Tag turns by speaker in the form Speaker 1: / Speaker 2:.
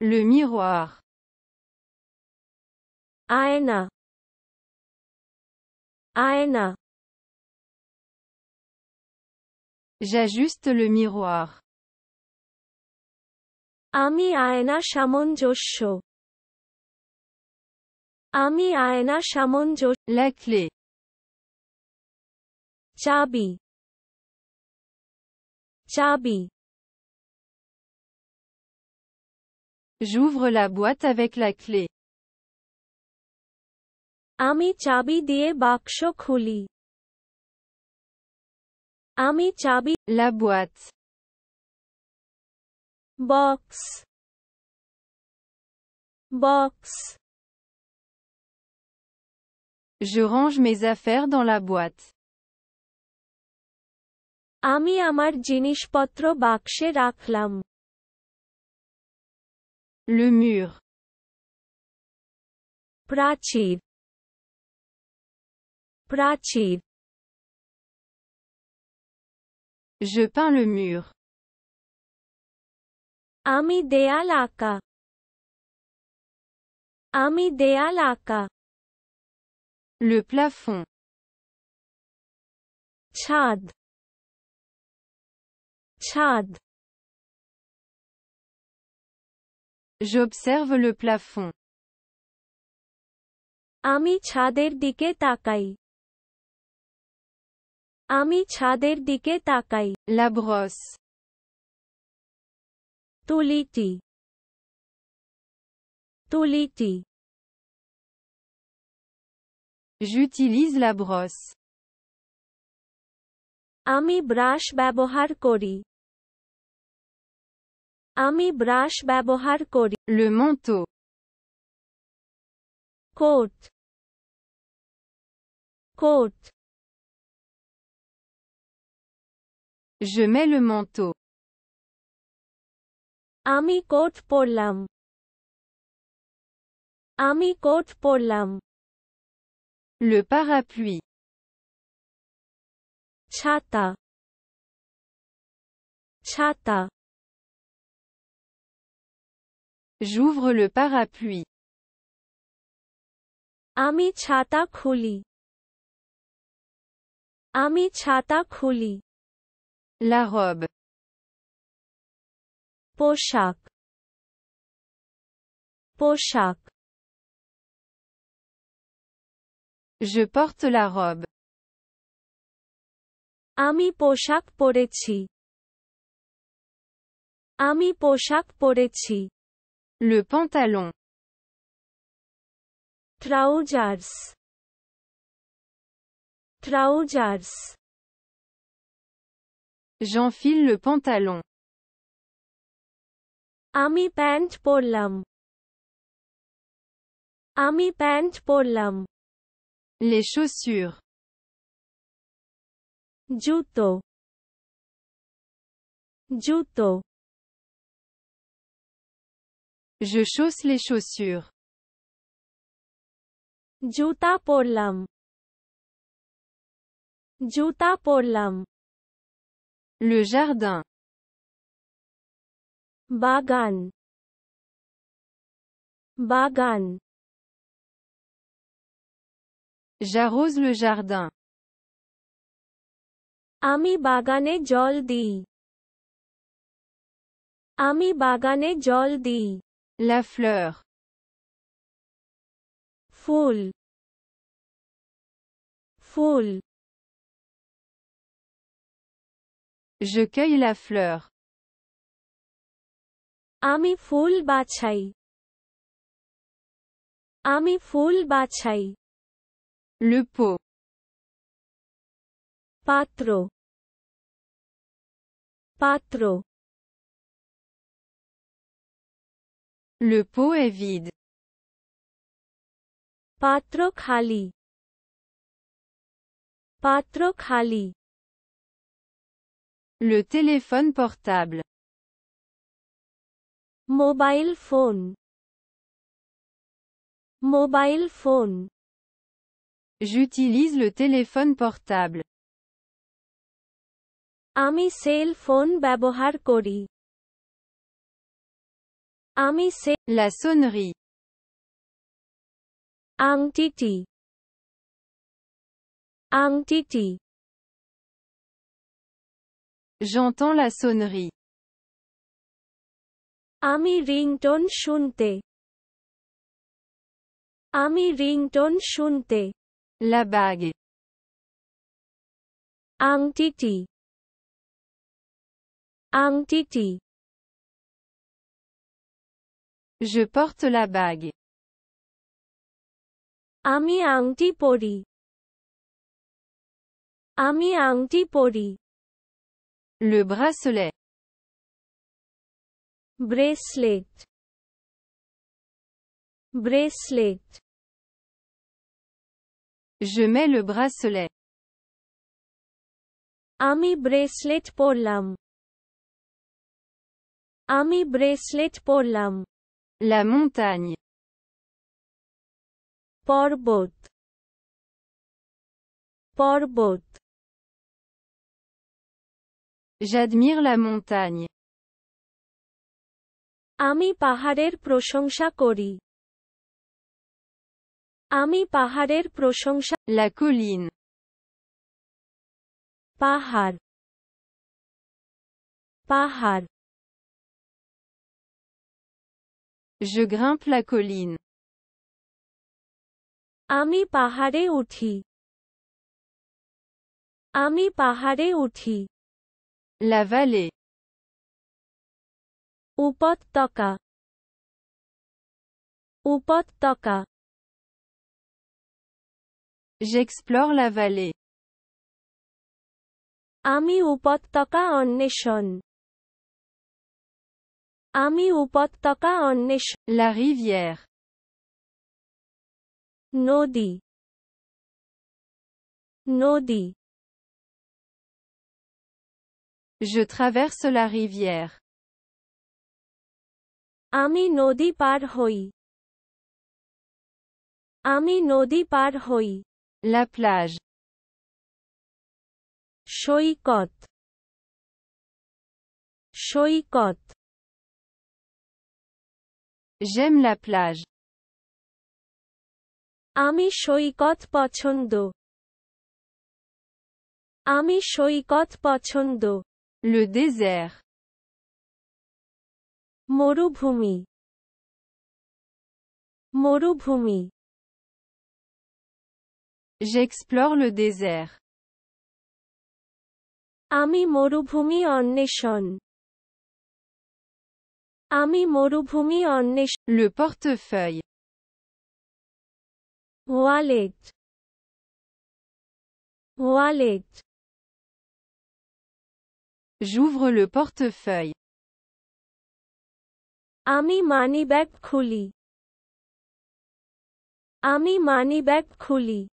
Speaker 1: Le miroir. Aena. Aena. J'ajuste le miroir. Ami aena shamon josho. Ami aena shamon josho. La clé. Chabi. Chabi. J'ouvre la boîte avec la clé. Ami chabi diye baksho khuli. Ami chabi la boîte. Box. Box. Je range mes affaires dans la boîte. Ami amar jinish potro bakshe raklam. Le mur. Prachir. Prachir. Je peins le mur. Ami dealaka. ami laka Le plafond. Chad. Chad. J'observe le plafond. Ami chader diketakai. Ami chader diketakai. La brosse. Tuliti. Tuliti. J'utilise la brosse. Ami brash babohar kori ami brash le manteau. côte. côte. je mets le manteau. ami côte pour ami côte pour le parapluie. chata. chata. J'ouvre le parapluie. Ami chata Ami chata La robe. Poshak. Poshak. Je porte la robe. Ami poshak porechi. Ami poshak porechi. Le pantalon. Trousers. Trousers. J'enfile le pantalon. Ami pant porlam. Ami pant porlam. Les chaussures. Juto. Juto. Je chausse les chaussures. Juta porlam. Juta porlam. Le jardin. Bagan. Bagan. J'arrose le jardin. Ami bagane jol di. Ami bagane jol di. La fleur. Foule. Foule. Je cueille la fleur. Ami foule bachai. Ami foule bachai. Le pot. Patro. Patro. Le pot est vide. Patro khali. Patro khali. Le téléphone portable. Mobile phone. Mobile phone. J'utilise le téléphone portable. Ami sale phone babohar Ami c'est la sonnerie. Ang titi. J'entends la sonnerie. Ami ringtone shunte. Ami ringtone shunte. La bague. Ang titi. Je porte la bague. Ami antipodi. Ami antipodi. Le bracelet. Bracelet. Bracelet. Je mets le bracelet. Ami bracelet porlam. Ami bracelet porlam. La montagne. Porbot. Porbot. J'admire la montagne. Ami paharer proshongsha kori. Ami paharer prochoncha La colline. Pahar. Pahar. Je grimpe la colline. Ami pahare uthi. Ami pahare uthi. La vallée. Upot toka. Upot toka. J'explore la vallée. Ami upot toka on nishon. Ami on La rivière. Nodi. Nodi. Je traverse la rivière. Ami nodi par hoi. Ami nodi par hoi. La plage. Shoikot. Shoikot. J'aime la plage. Ami shoikot Pachondo Ami shoikot pochondo. Le désert. Morubhumi. Morubhumi. J'explore le désert. Ami morubhumi nishon. Ami niche Le portefeuille. Wallet. Wallet. J'ouvre le portefeuille. Ami Mani Bag Khuli. Ami Mani Bag Khuli.